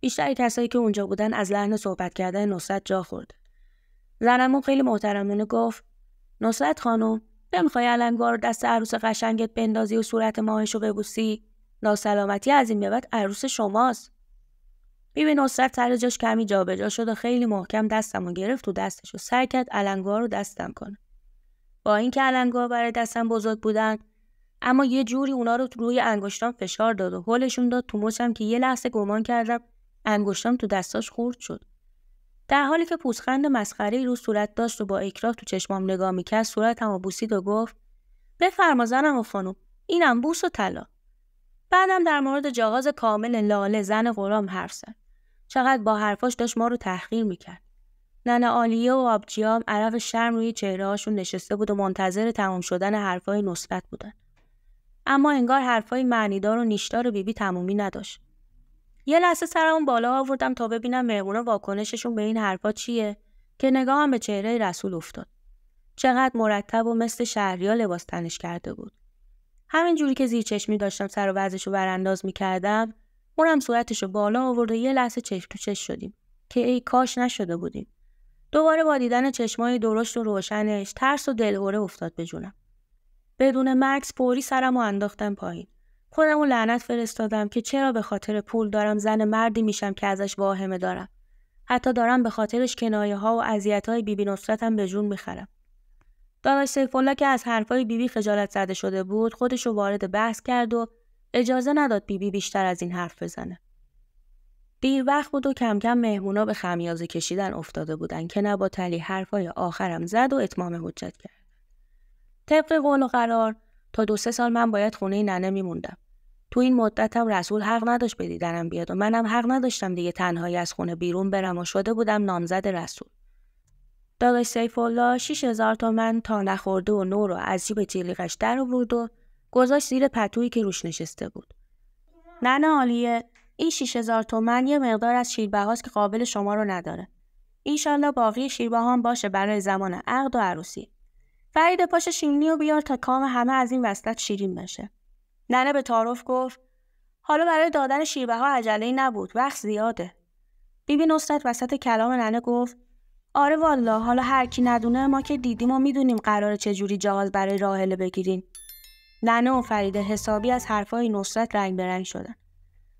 بیشتر کسایی که اونجا بودن از لحن صحبت کردن نصرت جا خورد. زنمون خیلی محترمانه گفت نصرت خانم نمیخوای علنگوار دست عروس قشنگت بندازی و صورت ماهشو ببوسی ناسلامتی از این عروس شماست بیبی نصرت سر جاش کمی جابجا شد و خیلی محکم دستمو گرفت تو دستش و سعی کرد علنگوارو رو دستم کنه با اینکه علنگوار برای دستم بزرگ بودن اما یه جوری اونا رو روی انگشتام فشار داد و هلشون داد تو مچم که یه لحظه گمان کردم انگشتام تو دستاش خورد شد در حالی که پوزخند مسخره رو صورت داشت و با اکراه تو چشمام نگاه میکرد صورت و بوسید و گفت بفرما زنم و فانوم اینم بوس و طلا بعدم در مورد جاغاز کامل لاله زن غلام حرف زد چقدر با حرفاش داشت ما رو تحقیر میکرد ننه آلیه و آبجیام عرف شرم روی چهرههاشون نشسته بود و منتظر تمام شدن حرفهای نصفت بودن اما انگار حرفای معنیدار و نیشدار بیبی تمومی نداشت یه لحظه سرمون بالا آوردم تا ببینم مهمونا واکنششون به این حرفا چیه که نگاهم به چهره رسول افتاد چقدر مرتب و مثل شهریا لباس تنش کرده بود همین جوری که زیر چشمی داشتم سر و وضعش رو برانداز میکردم اونم صورتش رو بالا آورد و یه لحظه چشم تو چشم شدیم که ای کاش نشده بودیم دوباره با دیدن چشمای درشت و روشنش ترس و دلهوره افتاد به بدون مکس فوری سرم و انداختم پایین خودم و لعنت فرستادم که چرا به خاطر پول دارم زن مردی میشم که ازش واهمه دارم حتی دارم به خاطرش کنایه ها و اذیت های بیبی نصرتم به جون میخرم داداش الله که از حرفای بیبی خجالت زده شده بود خودشو وارد بحث کرد و اجازه نداد بیبی بیشتر از این حرف بزنه دیر وقت بود و کم کم مهمونا به خمیازه کشیدن افتاده بودن که نباتلی حرفای آخرم زد و اتمام حجت کرد طبق قول و قرار تا دو سه سال من باید خونه ننه میموندم تو این هم رسول حق نداشت به دیدنم بیاد و منم حق نداشتم دیگه تنهایی از خونه بیرون برم و شده بودم نامزد رسول داداش سیف الله 6000 تومن تا نخورده و نور و از جیب تیلیقش در آورد و گذاشت زیر پتویی که روش نشسته بود ننه عالیه این 6000 تومن یه مقدار از هاست که قابل شما رو نداره اینشالله باقی شیربه هم باشه برای زمان عقد و عروسی فرید پاش شیرینی و بیار تا کام همه از این وسط شیرین بشه ننه به تعارف گفت حالا برای دادن شیربه ها عجله نبود وقت زیاده بیبی نصرت وسط کلام ننه گفت آره والا حالا هر کی ندونه ما که دیدیم و میدونیم قرار جوری جواز برای راهله بگیرین ننه و فریده حسابی از حرفای نصرت رنگ برنگ شدن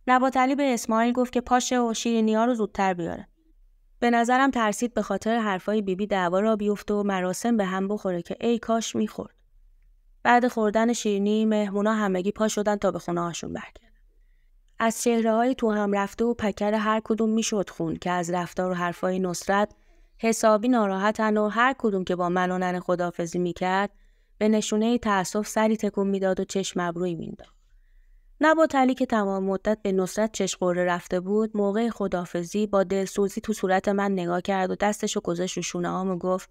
نباتلی به اسماعیل گفت که پاشه و شیرینی ها رو زودتر بیاره به نظرم ترسید به خاطر حرفای بیبی دعوا را بیفته و مراسم به هم بخوره که ای کاش میخورد. بعد خوردن شیرینی مهمونا همگی پا شدن تا به خونه هاشون برگردن. از چهره تو هم رفته و پکر هر کدوم میشد خون که از رفتار و حرفای نصرت حسابی ناراحتن و هر کدوم که با من و نن خدافزی میکرد به نشونه تأسف سری تکون میداد و چشم ابروی مینداخت. نبات علی که تمام مدت به نصرت چشقوره رفته بود موقع خدافزی با دلسوزی تو صورت من نگاه کرد و دستشو گذاشت رو شونه و گفت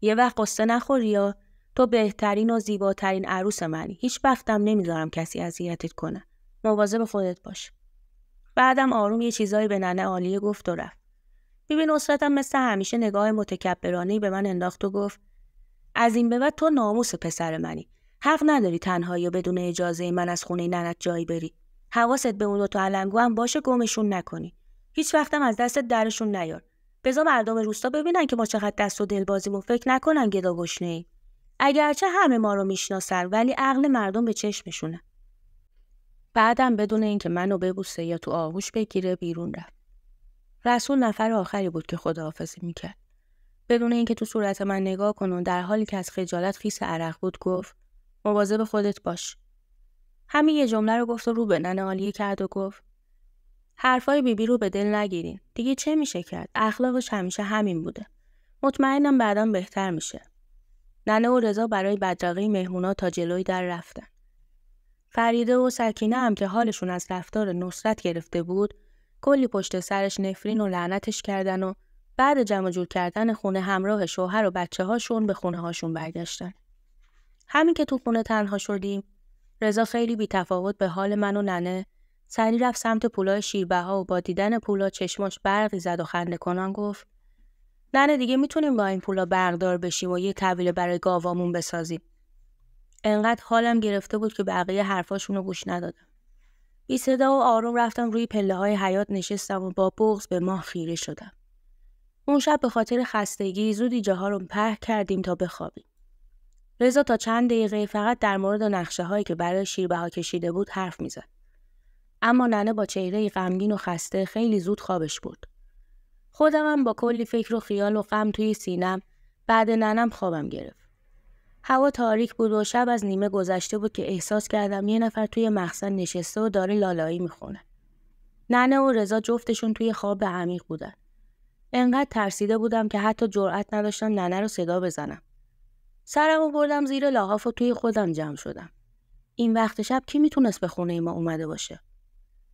یه وقت قصه نخوری یا تو بهترین و زیباترین عروس منی هیچ وقتم نمیذارم کسی اذیتت کنه به خودت باش بعدم آروم یه چیزایی به ننه عالیه گفت و رفت ببین نصرتم مثل همیشه نگاه متکبرانه به من انداخت و گفت از این به بعد تو ناموس پسر منی حق نداری تنهایی و بدون اجازه من از خونه ننت جایی بری حواست به اون تا علنگو هم باشه گمشون نکنی هیچ وقتم از دست درشون نیار بزا مردم روستا ببینن که ما چقدر دست و دل بازیم و فکر نکنن گدا گشنه اگرچه همه ما رو میشناسن ولی عقل مردم به چشمشونه بعدم بدون اینکه منو ببوسه یا تو آغوش بگیره بیرون رفت رسول نفر آخری بود که خداحافظی میکرد بدون اینکه تو صورت من نگاه کنه در حالی که از خجالت خیس عرق بود گفت مواظب خودت باش. همین یه جمله رو گفت و رو به ننه آلیه کرد و گفت حرفای بیبی رو به دل نگیرین. دیگه چه میشه کرد؟ اخلاقش همیشه همین بوده. مطمئنم بعدا بهتر میشه. ننه و رضا برای بدرقه مهمونا تا جلوی در رفتن. فریده و سکینه هم که حالشون از رفتار نصرت گرفته بود، کلی پشت سرش نفرین و لعنتش کردن و بعد جمع جور کردن خونه همراه شوهر و بچه هاشون به خونه هاشون برگشتن. همین که تو خونه تنها شدیم رضا خیلی بی تفاوت به حال من و ننه سری رفت سمت پولای ها و با دیدن پولا چشماش برقی زد و خنده کنان گفت ننه دیگه میتونیم با این پولا برقدار بشیم و یه طویله برای گاوامون بسازیم انقدر حالم گرفته بود که بقیه حرفاشون رو گوش ندادم بی صدا و آروم رفتم روی پله های حیات نشستم و با بغز به ماه خیره شدم اون شب به خاطر خستگی زودی جاها رو کردیم تا بخوابیم رضا تا چند دقیقه فقط در مورد نقشه هایی که برای ها کشیده بود حرف میزد. اما ننه با چهره غمگین و خسته خیلی زود خوابش بود. خودمم با کلی فکر و خیال و غم توی سینم بعد ننم خوابم گرفت. هوا تاریک بود و شب از نیمه گذشته بود که احساس کردم یه نفر توی مخزن نشسته و داره لالایی میخونه. ننه و رضا جفتشون توی خواب عمیق بودن. انقدر ترسیده بودم که حتی جرأت نداشتم ننه رو صدا بزنم. سرم بردم زیر لحاف و توی خودم جمع شدم. این وقت شب کی میتونست به خونه ما اومده باشه؟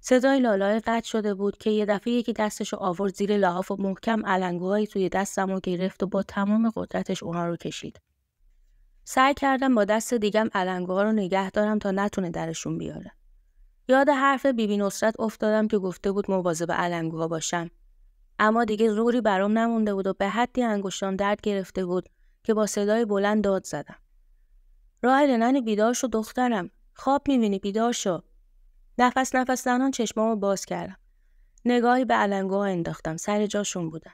صدای لالای قطع شده بود که یه دفعه یکی دستش آورد زیر لحاف و محکم علنگوهایی توی دستم رو گرفت و با تمام قدرتش اونها رو کشید. سعی کردم با دست دیگم علنگوها رو نگه دارم تا نتونه درشون بیاره. یاد حرف بیبی نصرت افتادم که گفته بود مواظب علنگوها باشم. اما دیگه زوری برام نمونده بود و به حدی انگشتام درد گرفته بود که با صدای بلند داد زدم راه ننه بیدار شو دخترم خواب میبینی بیدار شو نفس نفس زنان چشمامو باز کردم نگاهی به علنگوها انداختم سر جاشون بودن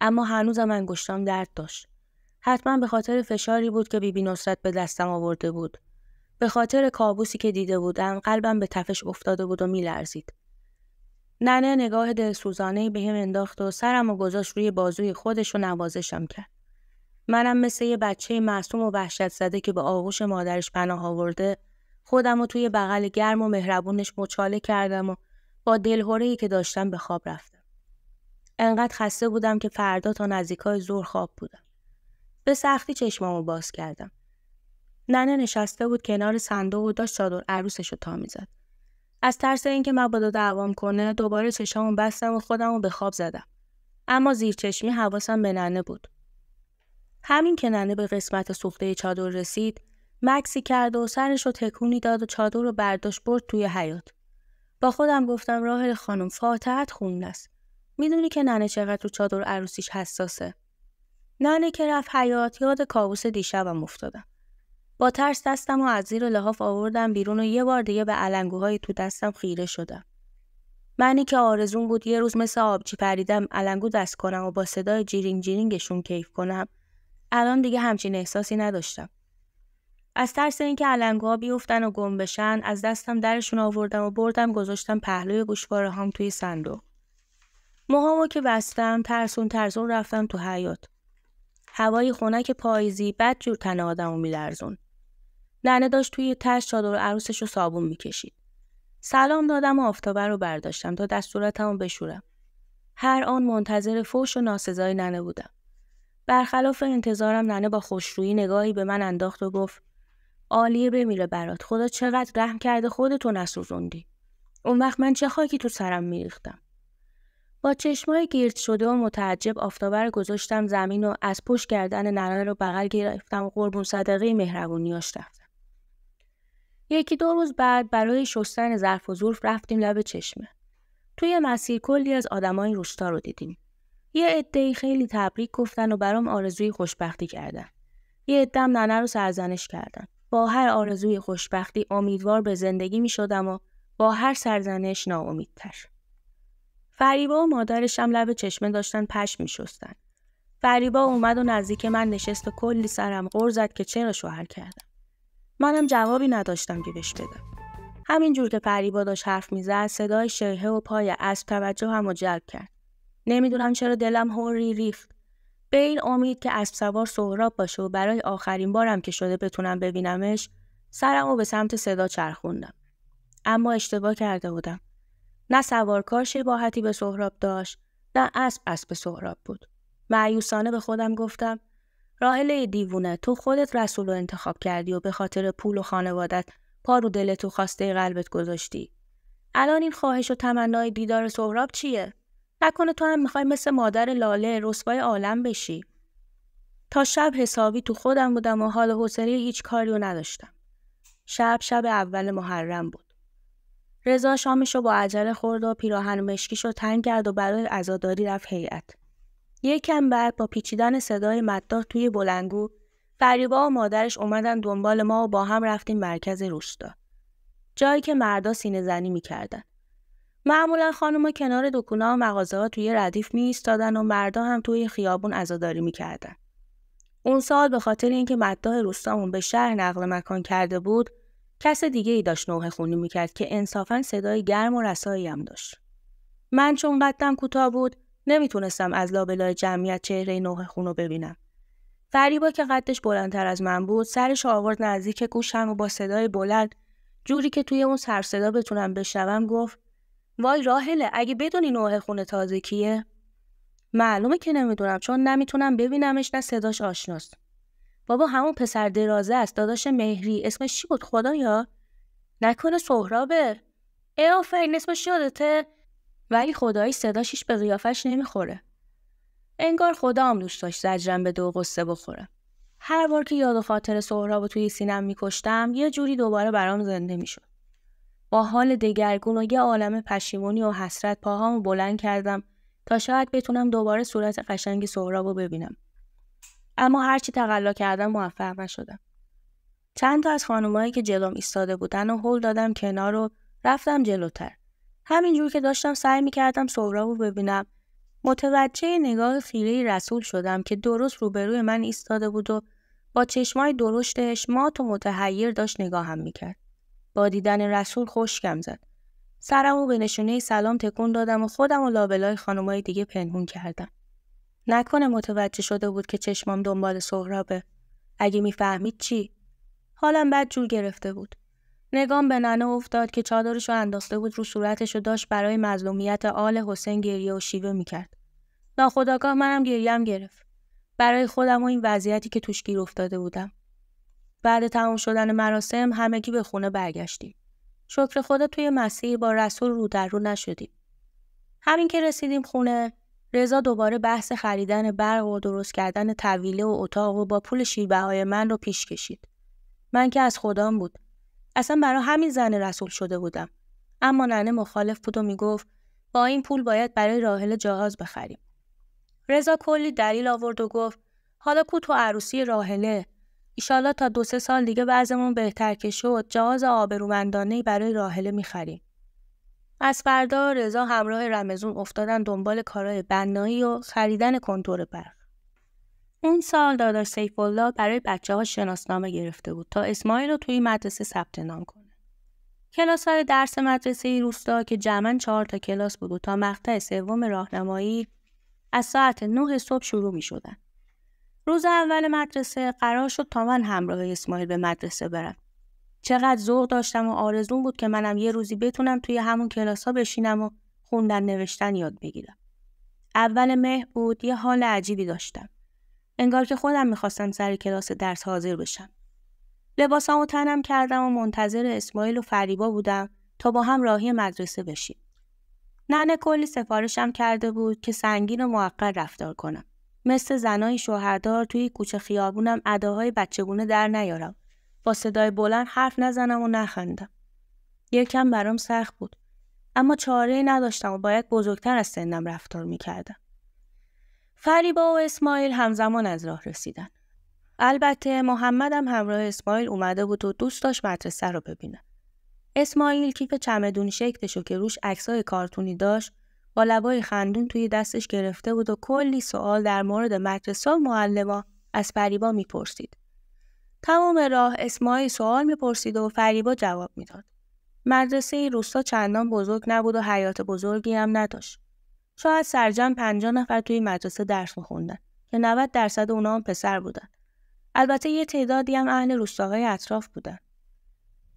اما هنوز هنوزم انگشتام درد داشت حتما به خاطر فشاری بود که بیبی نصرت به دستم آورده بود به خاطر کابوسی که دیده بودم قلبم به تفش افتاده بود و میلرزید ننه نگاه دلسوزانهی به هم انداخت و سرم و گذاشت روی بازوی خودش و نوازشم کرد منم مثل یه بچه معصوم و وحشت زده که به آغوش مادرش پناه آورده خودم و توی بغل گرم و مهربونش مچاله کردم و با دلهورهی که داشتم به خواب رفتم. انقدر خسته بودم که فردا تا نزدیکای زور خواب بودم. به سختی رو باز کردم. ننه نشسته بود کنار صندوق و داشت چادر عروسش رو تا میزد. از ترس اینکه مبادا دعوام کنه دوباره چشامو بستم و خودم رو به خواب زدم. اما زیر چشمی حواسم به ننه بود. همین که ننه به قسمت سوخته چادر رسید مکسی کرد و سرش رو تکونی داد و چادر رو برداشت برد توی حیات با خودم گفتم راه خانم فاتحت خون است میدونی که ننه چقدر رو چادر عروسیش حساسه ننه که رفت حیات یاد کابوس دیشبم افتادم با ترس دستم و از زیر لحاف آوردم بیرون و یه بار دیگه به علنگوهای تو دستم خیره شدم منی که آرزون بود یه روز مثل آبچی پریدم علنگو دست کنم و با صدای جیرینگ جیرینگشون کیف کنم الان دیگه همچین احساسی نداشتم از ترس اینکه علنگوها بیفتن و گم بشن از دستم درشون آوردم و بردم گذاشتم پهلوی گوشواره هم توی صندوق موهامو که بستم ترسون ترسون رفتم تو حیات هوای خنک پاییزی بد جور تن آدمو میلرزون ننه داشت توی تش چادر عروسش رو صابون میکشید سلام دادم و آفتابه رو برداشتم تا دستورتمو بشورم هر آن منتظر فوش و ناسزای ننه بودم برخلاف انتظارم ننه با خوشرویی نگاهی به من انداخت و گفت عالیه بمیره برات خدا چقدر رحم کرده خودتو نسوزوندی اون وقت من چه خاکی تو سرم میریختم با چشمای گیرد شده و متعجب آفتابر گذاشتم زمین و از پشت کردن ننه رو بغل گرفتم و قربون صدقه مهربونیاش رفتم یکی دو روز بعد برای شستن ظرف و ظرف رفتیم لب چشمه توی مسیر کلی از آدمای روستا رو دیدیم یه عدهای خیلی تبریک گفتن و برام آرزوی خوشبختی کردن. یه هم ننه رو سرزنش کردن. با هر آرزوی خوشبختی امیدوار به زندگی می شدم و با هر سرزنش ناامیدتر. فریبا و مادرش هم لب چشمه داشتن پش می شستن. فریبا اومد و نزدیک من نشست و کلی سرم غور زد که چرا شوهر کردم. منم جوابی نداشتم که بهش بدم. همینجور که فریبا داشت حرف میزد صدای شرحه و پای اسب توجه هم جلب کرد. نمیدونم چرا دلم هوری ریخت به این امید که اسب سوار سهراب باشه و برای آخرین بارم که شده بتونم ببینمش سرم و به سمت صدا چرخوندم اما اشتباه کرده بودم نه سوارکار شباهتی به سهراب داشت نه اسب اسب سهراب بود معیوسانه به خودم گفتم راهله دیوونه تو خودت رسول رو انتخاب کردی و به خاطر پول و خانوادت پا رو دلت خواسته قلبت گذاشتی الان این خواهش و تمنای دیدار سهراب چیه نکنه تو هم میخوای مثل مادر لاله رسوای عالم بشی تا شب حسابی تو خودم بودم و حال حوصله هیچ کاری رو نداشتم شب شب اول محرم بود رضا شامش رو با عجله خورد و پیراهن مشکیش رو تنگ کرد و برای عزاداری رفت هیئت یکم بعد با پیچیدن صدای مداح توی بلنگو فریبا و مادرش اومدن دنبال ما و با هم رفتیم مرکز روستا جایی که مردا سینه زنی میکردن معمولا خانوما کنار دکونا و مغازه ها توی ردیف می و مردا هم توی خیابون عزاداری میکردن اون سال به خاطر اینکه مداح روستامون به شهر نقل مکان کرده بود کس دیگه ای داشت نوه خونی میکرد که انصافا صدای گرم و رسایی هم داشت من چون قدم کوتاه بود نمیتونستم از لابلای جمعیت چهره نوه خون ببینم فریبا که قدش بلندتر از من بود سرش آورد نزدیک گوشم و با صدای بلند جوری که توی اون صدا بتونم بشنوم گفت وای راهله اگه بدونی نوع خونه تازه کیه معلومه که نمیدونم چون نمیتونم ببینمش نه صداش آشناست بابا همون پسر درازه است داداش مهری اسمش چی بود خدایا نکنه سهرابه ای آفرین اسمش یادته ولی خدایی صداشش به قیافش نمیخوره انگار خدا هم دوست داشت زجرم به دو قصه بخوره هر بار که یاد و خاطر سهراب توی سینم میکشتم یه جوری دوباره برام زنده میشد با حال دگرگون و یه عالم پشیمونی و حسرت پاهامو بلند کردم تا شاید بتونم دوباره صورت قشنگ سهراب رو ببینم اما هرچی تقلا کردم موفق نشدم چند تا از خانمایی که جلوم ایستاده بودن و هل دادم کنار رو رفتم جلوتر همینجور که داشتم سعی میکردم سهراب رو ببینم متوجه نگاه خیره رسول شدم که درست روبروی من ایستاده بود و با چشمای درشتش مات و متحیر داشت نگاهم میکرد با دیدن رسول خشکم زد سرمو به نشونه سلام تکون دادم و خودم و لابلای خانمای دیگه پنهون کردم نکنه متوجه شده بود که چشمام دنبال سهرابه اگه میفهمید چی حالم بد جور گرفته بود نگام به ننه افتاد که چادرش انداخته بود رو صورتش و داشت برای مظلومیت آل حسین گریه و شیوه میکرد ناخداگاه منم گریم گرفت برای خودم و این وضعیتی که توش گیر افتاده بودم بعد تمام شدن مراسم همگی به خونه برگشتیم. شکر خدا توی مسیح با رسول رو در رو نشدیم. همین که رسیدیم خونه رضا دوباره بحث خریدن برق و درست کردن طویله و اتاق و با پول شیبه های من رو پیش کشید. من که از خدام بود. اصلا برای همین زن رسول شده بودم. اما ننه مخالف بود و میگفت با این پول باید برای راهله جهاز بخریم. رضا کلی دلیل آورد و گفت حالا کو تو عروسی راهله ایشالا تا دو سه سال دیگه بعضمون بهتر که شد جهاز آبرومندانه برای راهله میخریم. از فردا رضا همراه رمزون افتادن دنبال کارهای بنایی و خریدن کنتور برق. اون سال داداش سیف برای بچه ها شناسنامه گرفته بود تا اسماعیل رو توی مدرسه ثبت نام کنه. کلاس های درس مدرسه روستا که جمعا چهار تا کلاس بود و تا مقطع سوم راهنمایی از ساعت نه صبح شروع می شدن. روز اول مدرسه قرار شد تا من همراه اسماعیل به مدرسه برم. چقدر ذوق داشتم و آرزون بود که منم یه روزی بتونم توی همون کلاس ها بشینم و خوندن نوشتن یاد بگیرم. اول مه بود یه حال عجیبی داشتم. انگار که خودم میخواستم سر کلاس درس حاضر بشم. لباسامو تنم کردم و منتظر اسماعیل و فریبا بودم تا با هم راهی مدرسه بشیم. ننه کلی سفارشم کرده بود که سنگین و موقر رفتار کنم. مثل زنای شوهردار توی کوچه خیابونم اداهای بچگونه در نیارم. با صدای بلند حرف نزنم و نخندم. یکم برام سخت بود. اما چاره نداشتم و باید بزرگتر از سنم رفتار میکردم. فریبا و اسماعیل همزمان از راه رسیدن. البته محمدم همراه اسماعیل اومده بود و دوست داشت مدرسه رو ببینه. اسماعیل کیف چمدون شکلش که روش عکسای کارتونی داشت با لبای خندون توی دستش گرفته بود و کلی سوال در مورد مدرسه و معلما از فریبا میپرسید. تمام راه اسمای سوال میپرسید و فریبا جواب میداد. مدرسه روستا چندان بزرگ نبود و حیات بزرگی هم نداشت. شاید سرجم پنجاه نفر توی مدرسه درس میخوندن که 90 درصد اونا هم پسر بودن. البته یه تعدادی هم اهل روستاهای اطراف بودن.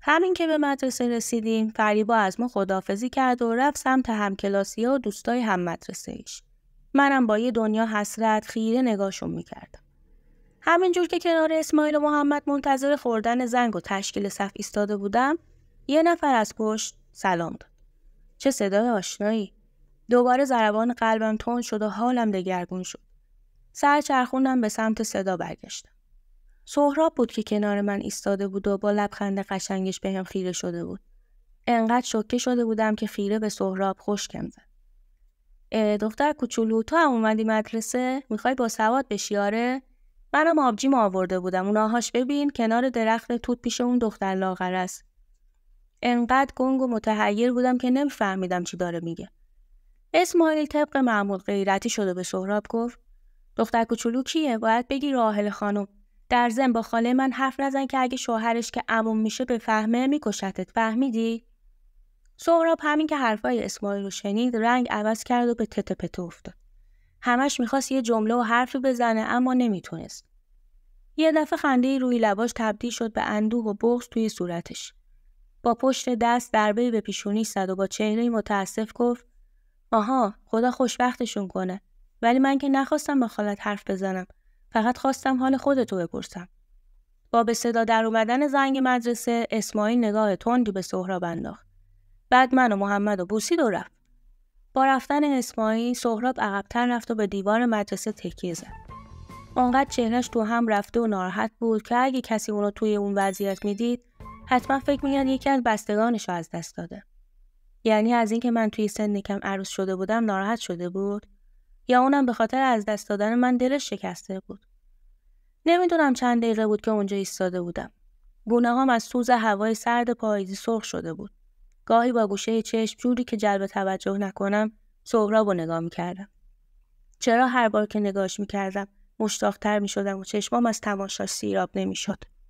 همین که به مدرسه رسیدیم فریبا از ما خدافزی کرد و رفت سمت همکلاسی و دوستای هم مدرسه ایش. منم با یه دنیا حسرت خیره نگاهشون میکردم. همینجور که کنار اسماعیل و محمد منتظر خوردن زنگ و تشکیل صف ایستاده بودم یه نفر از پشت سلام داد. چه صدای آشنایی. دوباره زربان قلبم تون شد و حالم دگرگون شد. سر به سمت صدا برگشتم. سهراب بود که کنار من ایستاده بود و با لبخند قشنگش به هم خیره شده بود. انقدر شوکه شده بودم که خیره به سهراب خشکم زد. دختر کوچولو تو هم اومدی مدرسه میخوای با سواد بشی آره منم ما آورده بودم اون آهاش ببین کنار درخت توت پیش اون دختر لاغر است انقدر گنگ و متحیر بودم که نمیفهمیدم چی داره میگه اسماعیل طبق معمول غیرتی شده به سهراب گفت دختر کوچولو کیه باید بگی راهل خانم در زن با خاله من حرف نزن که اگه شوهرش که عموم میشه به بفهمه میکشتت فهمیدی سهراب همین که حرفای اسماعیل رو شنید رنگ عوض کرد و به تت پته افتاد همش میخواست یه جمله و حرفی بزنه اما نمیتونست یه دفعه خنده روی لباش تبدیل شد به اندوه و بغض توی صورتش با پشت دست دربه به پیشونی زد و با چهره متاسف گفت آها خدا خوشبختشون کنه ولی من که نخواستم با خالت حرف بزنم فقط خواستم حال خودتو بپرسم. با به صدا در اومدن زنگ مدرسه اسماعیل نگاه تندی به سهراب انداخت. بعد من و محمد و بوسید و رفت. با رفتن اسماعیل سهراب عقبتر رفت و به دیوار مدرسه تکیه زد. آنقدر چهرش تو هم رفته و ناراحت بود که اگه کسی اونو توی اون وضعیت میدید حتما فکر میکرد یکی از بستگانش رو از دست داده. یعنی از اینکه من توی سن کم عروس شده بودم ناراحت شده بود یا اونم به خاطر از دست دادن من دلش شکسته بود. نمیدونم چند دقیقه بود که اونجا ایستاده بودم. گونههام از سوز هوای سرد پاییزی سرخ شده بود. گاهی با گوشه چشم جوری که جلب توجه نکنم سهراب و نگاه میکردم. چرا هر بار که نگاش میکردم مشتاقتر میشدم و چشمام از تماشاش سیراب نمیشد.